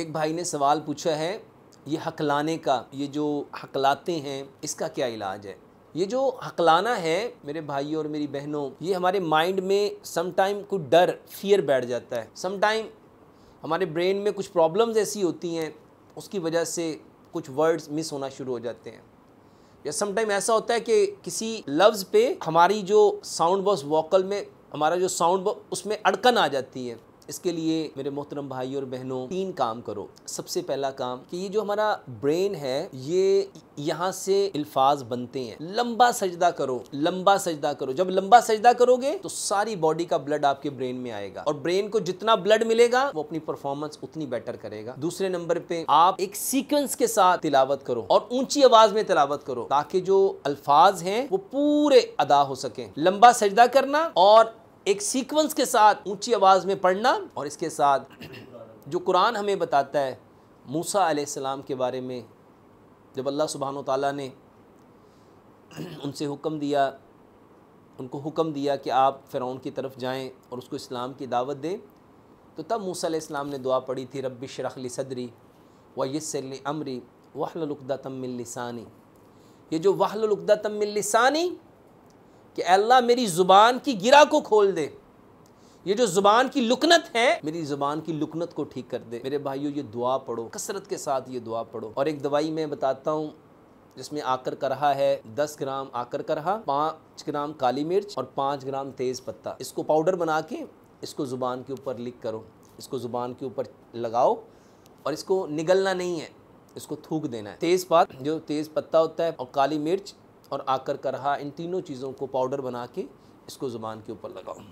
एक भाई ने सवाल पूछा है ये हकलाने का ये जो हकलाते हैं इसका क्या इलाज है ये जो हकलाना है मेरे भाई और मेरी बहनों ये हमारे माइंड में समटाइम कुछ डर फियर बैठ जाता है समटाइम हमारे ब्रेन में कुछ प्रॉब्लम्स ऐसी होती हैं उसकी वजह से कुछ वर्ड्स मिस होना शुरू हो जाते हैं या समटाइम ऐसा होता है कि किसी लफ्ज़ पे हमारी जो साउंड बॉक्स वोकल में हमारा जो साउंड उसमें अड़कन आ जाती है इसके लिए मेरे मोहतरम भाई और बहनों तीन काम करो सबसे पहला काम कि ये जो हमारा ब्रेन है ये यहाँ से अल्फाज बनते हैं लंबा सजदा करो लंबा सजदा करो जब लंबा सजदा करोगे तो सारी बॉडी का ब्लड आपके ब्रेन में आएगा और ब्रेन को जितना ब्लड मिलेगा वो अपनी परफॉर्मेंस उतनी बेटर करेगा दूसरे नंबर पे आप एक सीक्वेंस के साथ तिलावत करो और ऊंची आवाज में तिलावत करो ताकि जो अल्फाज हैं वो पूरे अदा हो सके लंबा सजदा करना और एक सीक्वेंस के साथ ऊंची आवाज़ में पढ़ना और इसके साथ जो कुरान हमें बताता है मूसा आसमाम के बारे में जब अल्लाह सुबहान तला ने उनसे हुक्म दिया उनको हुक्म दिया कि आप फ़िरौन की तरफ जाएं और उसको इस्लाम की दावत दें तो तब मूसा इस्लाम ने दुआ पढ़ी थी रब्बी शरखली सदरी व यसल अमरी वाहलुकदा तमिल लिसानी ये जो वाहलुकदा तमिल लिसानी कि अल्लाह मेरी ज़ुबान की गिरा को खोल दे ये जो ज़ुबान की लुकनत है मेरी ज़ुबान की लुकनत को ठीक कर दे मेरे भाइयों ये दुआ पढ़ो कसरत के साथ ये दुआ पढ़ो और एक दवाई मैं बताता हूँ जिसमें आकर का रहा है दस ग्राम आकर का रहा पाँच ग्राम काली मिर्च और पाँच ग्राम तेज़ पत्ता इसको पाउडर बना के इसको ज़ुबान के ऊपर लिख करो इसको ज़ुबान के ऊपर लगाओ और इसको निगलना नहीं है इसको थूक देना है तेज़ पात जो तेज़ पत्ता होता है और काली मिर्च और आकर करहा इन तीनों चीज़ों को पाउडर बना के इसको ज़ुबान के ऊपर लगाऊँ